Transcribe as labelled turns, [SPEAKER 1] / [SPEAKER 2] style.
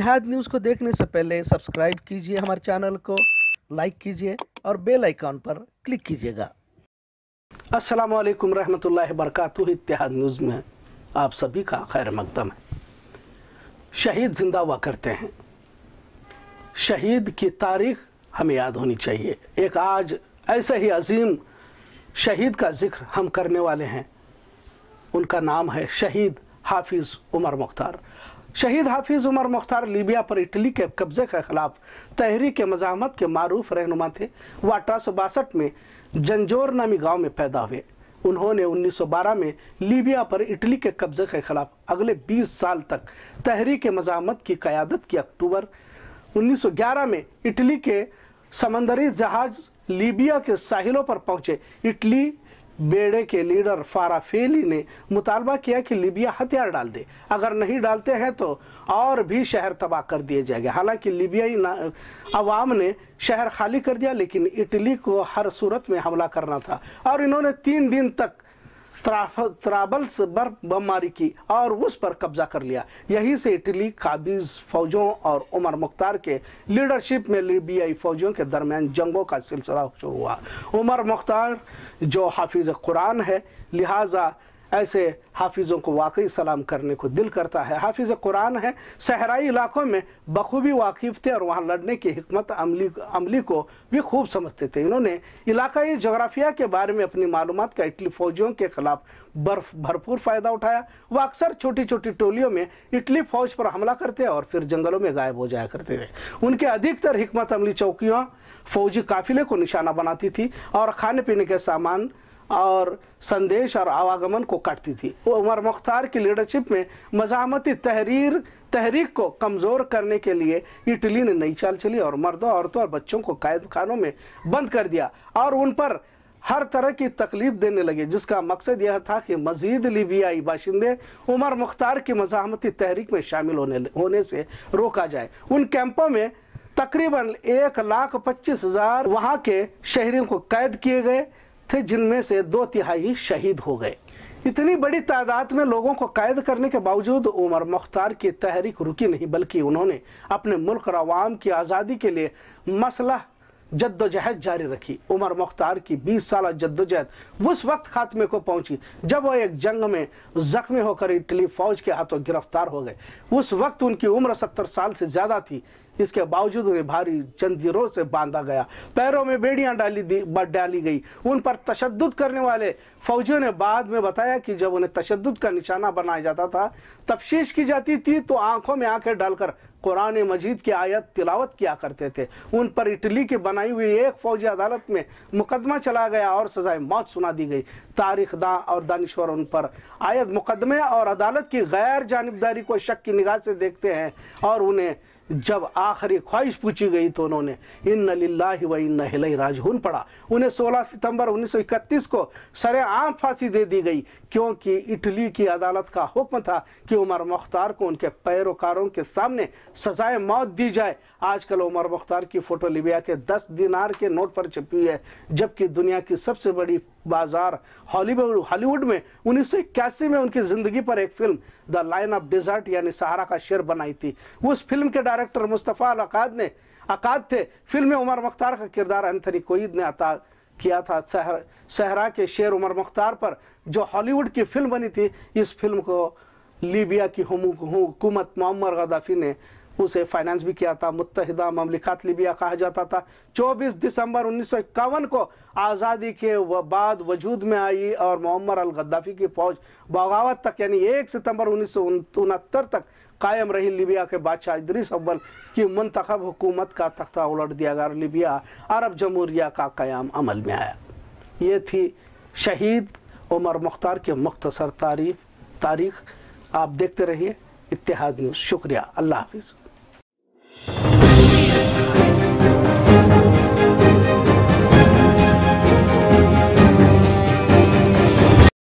[SPEAKER 1] इतिहाद news को देखने से पहले सब्सक्राइब कीजिए हमारे चैनल को लाइक कीजिए और बेल आइकॉन पर क्लिक कीजिएगा अस्सलाम वालेकुम रहमतुल्लाहि वरकatuh इतिहाद न्यूज़ में आप सभी का खैर मकदम है शहीद जिंदा हुआ करते हैं शहीद की तारीख हमें याद होनी चाहिए एक आज ऐसे ही अजीम शहीद का जिक्र हम करने वाले हैं उनका नाम है शहीद हाफिज़ उमर मुख्तार शहीद हाफिज उमर मुख्तार लीबिया पर इटली के कब्जे के खिलाफ तहरीक मजामत के मारूफ रहनुमा थे वह अठारह में जंजोर नामी गांव में पैदा हुए उन्होंने 1912 में लीबिया पर इटली के कब्जे के खिलाफ अगले 20 साल तक तहरीक मजामत की क़्यादत की अक्टूबर 1911 में इटली के समंदरी जहाज लीबिया के साहिलों पर पहुंचे इटली बेड़े के लीडर फाराफेली ने मुतालबा किया कि लीबिया हथियार डाल दे अगर नहीं डालते हैं तो और भी शहर तबाह कर दिए जाएंगे हालांकि लीबियाई अवाम ने शहर खाली कर दिया लेकिन इटली को हर सूरत में हमला करना था और इन्होंने तीन दिन तक त्राबल्स पर बमबारी की और उस पर कब्जा कर लिया यहीं से इटली काबिज फौजों और उमर मुख्तार के लीडरशिप में लीबियाई फौजियों के दरमियान जंगों का सिलसिला शुरू हुआ उमर मुख्तार जो हाफिज कुरान है लिहाजा ऐसे हाफिज़ों को वाकई सलाम करने को दिल करता है हाफिज़ कुरान है सहराई इलाकों में बखूबी वाकिफ़ थे और वहाँ लड़ने की हमत अमली अमली को भी खूब समझते थे इन्होंने इलाकाई जगराफिया के बारे में अपनी मालूम का इटली फौजियों के खिलाफ बर्फ भरपूर फ़ायदा उठाया वह अक्सर छोटी छोटी टोलियों में इटली फौज पर हमला करते और फिर जंगलों में गायब हो जाया करते थे उनके अधिकतर हमत अमली चौकियों फौजी काफिले को निशाना बनाती थी और खाने पीने के सामान और संदेश और आवागमन को काटती थी वो उमर मुख्तार की लीडरशिप में मजामती तहरीर तहरीक को कमज़ोर करने के लिए इटली ने नई चाल चली और मर्दों औरतों और बच्चों को क़ैद खानों में बंद कर दिया और उन पर हर तरह की तकलीफ देने लगे जिसका मकसद यह था कि मजीद लीबियाई बाशिंदे उमर मुख्तार की मजामती तहरीक में शामिल होने होने से रोका जाए उन कैंपों में तकरीबन एक लाख पच्चीस हज़ार वहाँ के शहरियों को कैद किए गए थे जिनमें से दो तिहाई शहीद हो गए इतनी बड़ी तादाद में लोगों को कैद करने के बावजूद उमर मुख्तार की तहरीक रुकी नहीं बल्कि उन्होंने अपने मुल्क और आवाम की आज़ादी के लिए मसला जद्दोजहद जारी रखी उमर मुख्तार की 20 साल जद्दोजहद उस वक्त खात्मे को पहुंची जब वह एक जंग में जख्मी होकर इटली फौज के हाथों गिरफ्तार हो गए उस वक्त उनकी उम्र 70 साल से ज़्यादा थी इसके बावजूद उन्हें भारी जंजीरों से बांधा गया पैरों में बेड़ियां डाली डाली गई उन पर तशद करने वाले फौजियों ने बाद में बताया कि जब उन्हें तशद का निशाना बनाया जाता था तफशीश की जाती थी तो आंखों में आंखें डालकर कुरान मजीद की आयत तिलावत किया करते थे उन पर इटली की बनाई हुई एक फौजी अदालत में मुकदमा चला गया और सजाए मौत सुना दी गई तारीख दा और दानश्वर उन पर आयत मुकदमे और अदालत की गैर जानबदारी को शक की निगाह से देखते हैं और उन्हें जब आखिरी ख्वाहिश पूछी गई तो उन्होंने इन नल्ला व इन हिलई राजहून पढ़ा उन्हें 16 सितंबर 1931 को सरे आम फांसी दे दी गई क्योंकि इटली की अदालत का हुक्म था कि उमर मुख्तार को उनके पैरोकारों के सामने सजाए मौत दी जाए आजकल उमर मुख्तार की फ़ोटो लिबिया के 10 दिनार के नोट पर छपी हुई है जबकि दुनिया की सबसे बड़ी बाजार हॉलीवुड हॉलीवुड में उन्नीस में उनकी ज़िंदगी पर एक film the lion of desert यानी सहारा का शेर बनाई थी उस फिल्म के डायरेक्ट डायरेक्टर मुस्तफ़ा अकाद ने अकाद थे फिल्म में उमर मुख्तार का किरदार एंथनी कोईद ने अता किया था सहर सहरा के शेर उमर मुख्तार पर जो हॉलीवुड की फिल्म बनी थी इस फिल्म को लीबिया की हुकूमत मोहम्मद गदाफी ने उसे फाइनेंस भी किया था मुतहदा ममलिकात लिबिया कहा जाता था 24 दिसंबर उन्नीस को आज़ादी के बाद वजूद में आई और मोहम्मद अल गद्दाफी की फौज बगावत तक यानी 1 सितंबर उन्नीस तक कायम रही लिबिया के बादशाह इदरीस अव्वल की मंतखब हुकूमत का तख्ता उलट दिया गया लिबिया अरब जमहूरिया का क्याम अमल में आया ये थी शहीद उमर मुख्तार की मख्तसर तारीफ तारीख आप देखते रहिए इतिहाद न्यूज़ शुक्रिया अल्लाह हाफिज़